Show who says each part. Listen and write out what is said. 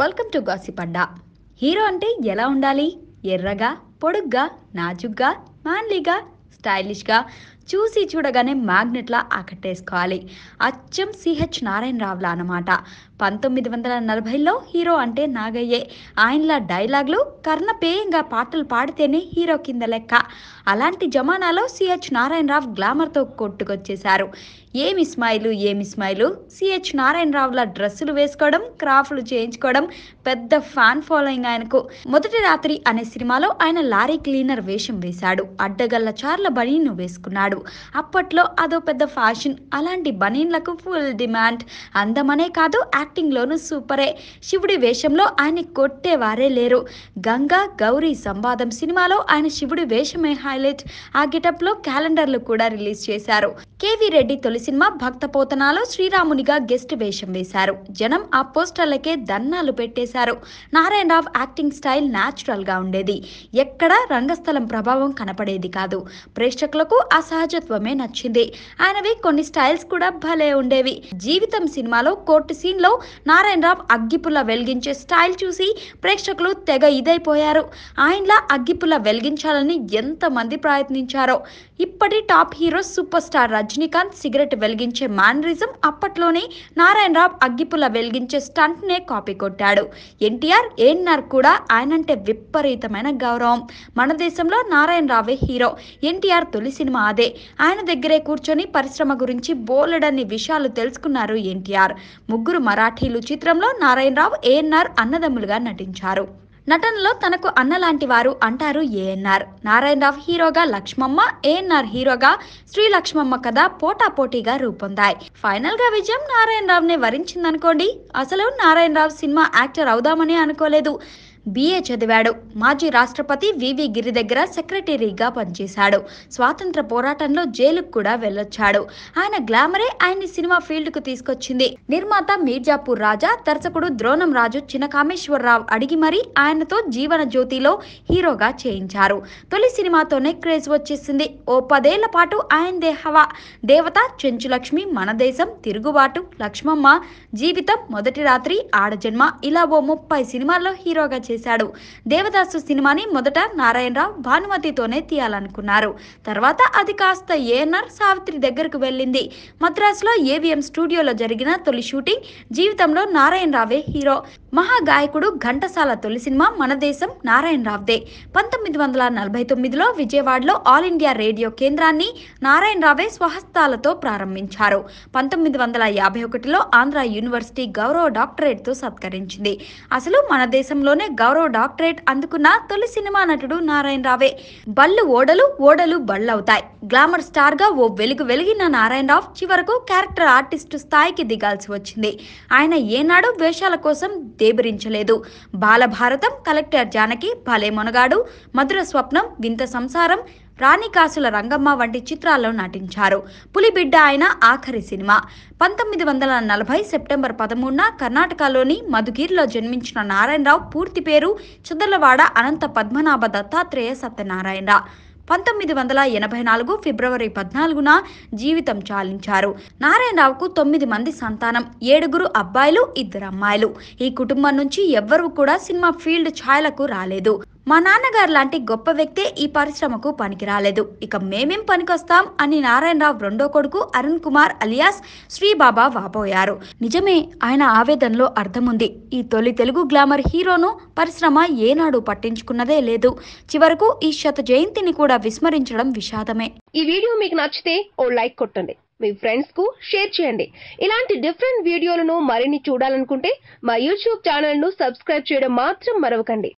Speaker 1: welcome to gossip hero అంటే ఎలా ఉండాలి ఎర్రగా పొడుగ్గా నాజుగ్గా మాన్లీగా స్టైలిష్గా చూసి చూడగానే మ్యాగ్నెట్లా ఆకట్టేసుకోవాలి అచ్చం సిహెచ్ నారాయణరావులా అనమాట పంతొమ్మిది వందల నలభైలో హీరో అంటే నాగయ్యే ఆయనలా డైలాగ్లు కర్ణపేయంగా పాటలు పాడితేనే హీరో కింద లెక్క అలాంటి జమానాలో సిహెచ్ నారాయణరావు గ్లామర్తో కొట్టుకొచ్చేశారు ఏమి స్మైలు ఏమి స్మైలు సిహెచ్ నారాయణరావుల డ్రెస్సులు వేసుకోవడం క్రాఫ్ట్లు చేయించుకోవడం పెద్ద ఫ్యాన్ ఫాలోయింగ్ ఆయనకు మొదటి రాత్రి అనే సినిమాలో ఆయన లారీ క్లీనర్ వేషం వేశాడు అడ్డగల్ల చార్ల బనీను వేసుకున్నాడు అప్పట్లో అదో పెద్ద ఫ్యాషన్ అలాంటి బనీన్లకు ఫుల్ డిమాండ్ అందమనే కాదు యాక్ట్ యాక్టింగ్లోనూ సూపరే శివుడి వేషంలో ఆయన కొట్టేవారే లేరు గంగా గౌరీ సంవాదం సినిమాలో ఆయన శివుడి వేషమే హైలైట్ ఆ గెటప్లో క్యాలెండర్లు కూడా రిలీజ్ చేశారు కేవి రెడ్డి తొలి సినిమా భక్త పోతనాలో శ్రీరామునిగా గెస్ట్ వేషం వేశారు జనం ఆ పోస్టర్లకే దన్నాలు పెట్టేశారు నారాయణరావు యాక్టింగ్ స్టైల్ గా ఉండేది ఎక్కడ రంగస్థలం ప్రభావం కనపడేది కాదు ప్రేక్షకులకు అసహజత్వమే నచ్చింది ఆయనవి కొన్ని స్టైల్స్ కూడా భలే ఉండేవి జీవితం సినిమాలో కోర్టు సీన్లో నారాయణరావు అగ్గిపుల్ల వెలిగించే స్టైల్ చూసి ప్రేక్షకులు తెగ ఇదైపోయారు ఆయనలా అగ్గిపుల్ల వెలిగించాలని ఎంతమంది ప్రయత్నించారో ఇప్పటి top hero super star Rajinikanth cigarette వెలిగించే మ్యానరిజం అప్పట్లోనే నారాయణరావు అగ్గిపుల వెలిగించే స్టంట్నే కాపీ కొట్టాడు ఎన్టీఆర్ ఏఎన్ఆర్ కూడా ఆయనంటే విపరీతమైన గౌరవం మన దేశంలో నారాయణరావే హీరో ఎన్టీఆర్ తొలి సినిమా అదే ఆయన దగ్గరే కూర్చొని పరిశ్రమ గురించి బోలెడన్ని విషయాలు తెలుసుకున్నారు ఎన్టీఆర్ ముగ్గురు మరాఠీలు చిత్రంలో నారాయణరావు ఏఎన్ఆర్ అన్నదమ్ములుగా నటించారు నటనలో తనకు అన్నలాంటి వారు అంటారు ఏఎన్ఆర్ నారాయణరావు హీరోగా లక్ష్మమ్మ ఏఎన్ఆర్ హీరోగా శ్రీ లక్ష్మమ్మ కథ పోటా పోటీగా రూపొందాయి ఫైనల్ గా విజయం నారాయణరావునే వరించిందనుకోండి అసలు నారాయణరావు సినిమా యాక్టర్ అవుదామని అనుకోలేదు బీఏ చదివాడు మాజీ రాష్ట్రపతి వివి గిరి దగ్గర సెక్రటరీగా పనిచేశాడు స్వాతంత్ర పోరాటంలో జైలుకు కూడా వెళ్ళొచ్చాడు ఆయన గ్లామరే ఆయన్ని సినిమా ఫీల్డ్ కు తీసుకొచ్చింది నిర్మాత మీర్జాపూర్ రాజా దర్శకుడు ద్రోణం రాజు చినకామేశ్వరరావు అడిగి మరీ ఆయనతో జీవన జ్యోతిలో హీరోగా చేయించారు తొలి సినిమాతోనే క్రేజ్ వచ్చేసింది ఓ పదేళ్ల పాటు ఆయన హవా దేవత చెంచులక్ష్మి మన దేశం తిరుగుబాటు లక్ష్మమ్మ జీవితం మొదటి రాత్రి ఆడజన్మ ఇలా ఓ ముప్పై సినిమాల్లో హీరోగా చేశాడు దేవదాసు సినిమాని మొదట నారాయణరావు భానుమతితోనే తీయాలనుకున్నారు తర్వాత అది కాస్త ఏఎన్ఆర్ సావిత్రి దగ్గరకు వెళ్ళింది మద్రాసులో ఏవిఎం స్టూడియోలో జరిగిన తొలి షూటింగ్ జీవితంలో నారాయణరావే హీరో మహాగాయకుడు ఘంటసాల తొలి సినిమా మన దేశం నారాయణ రావుదే పంతొమ్మిది వందల నలభై తొమ్మిదిలో విజయవాడలో ఆల్ ఇండియా రేడియో కేంద్రాన్ని నారాయణ రావే స్వహస్తాలతో ప్రారంభించారు పంతొమ్మిది వందల యాభై ఒకటిలో ఆంధ్ర యూనివర్సిటీ గౌరవ డాక్టరేట్తో సత్కరించింది అసలు మన దేశంలోనే గౌరవ డాక్టరేట్ అందుకున్న తొలి సినిమా నటుడు నారాయణ రావే బళ్ళు ఓడలు ఓడలు బళ్ళవుతాయి గ్లామర్ స్టార్గా ఓ వెలుగు వెలిగిన నారాయణ రావు చివరకు క్యారెక్టర్ ఆర్టిస్టు స్థాయికి దిగాల్సి వచ్చింది ఆయన ఏనాడు వేషాల కోసం దేబరించలేదు బాలభారతం కలెక్టర్ జానకి భలే మునగాడు మధుర స్వప్నం వింత సంసారం రాణికాసుల రంగమ్మ వంటి చిత్రాల్లో నటించారు పులిబిడ్డ ఆయన ఆఖరి సినిమా పంతొమ్మిది వందల నలభై సెప్టెంబర్ పదమూడున కర్ణాటకలోని మధుగిరిలో జన్మించిన నారాయణరావు పూర్తి పేరు చుదలవాడ అనంత పద్మనాభ దత్తాత్రేయ సత్యనారాయణరావు పంతొమ్మిది వందల ఎనభై నాలుగు ఫిబ్రవరి పద్నాలుగున జీవితం చాలించారు నారాయణరావుకు తొమ్మిది మంది సంతానం ఏడుగురు అబ్బాయిలు ఇద్దరు అమ్మాయిలు ఈ కుటుంబం నుంచి ఎవ్వరూ కూడా సినిమా ఫీల్డ్ ఛాయలకు రాలేదు మా నాన్నగారు లాంటి గొప్ప వ్యక్తే ఈ పరిశ్రమకు పనికి రాలేదు ఇక మేమేం పనికొస్తాం అని నారాయణరావు రెండో కొడుకు అరుణ్ కుమార్ అలియాస్ శ్రీబాబా వాపోయారు నిజమే ఆయన ఆవేదనలో అర్థముంది ఈ తొలి తెలుగు గ్లామర్ హీరోను పరిశ్రమ ఏనాడు పట్టించుకున్నదే లేదు చివరకు ఈ శత జయంతిని కూడా విస్మరించడం విషాదమే ఈ వీడియో మీకు నచ్చితే ఓ లైక్ కొట్టండి మీ ఫ్రెండ్స్ కు షేర్ చేయండి ఇలాంటి డిఫరెంట్ వీడియోలను మరిన్ని చూడాలనుకుంటే మా యూట్యూబ్ ఛానల్ ను సబ్స్క్రైబ్ చేయడం మాత్రం మరవకండి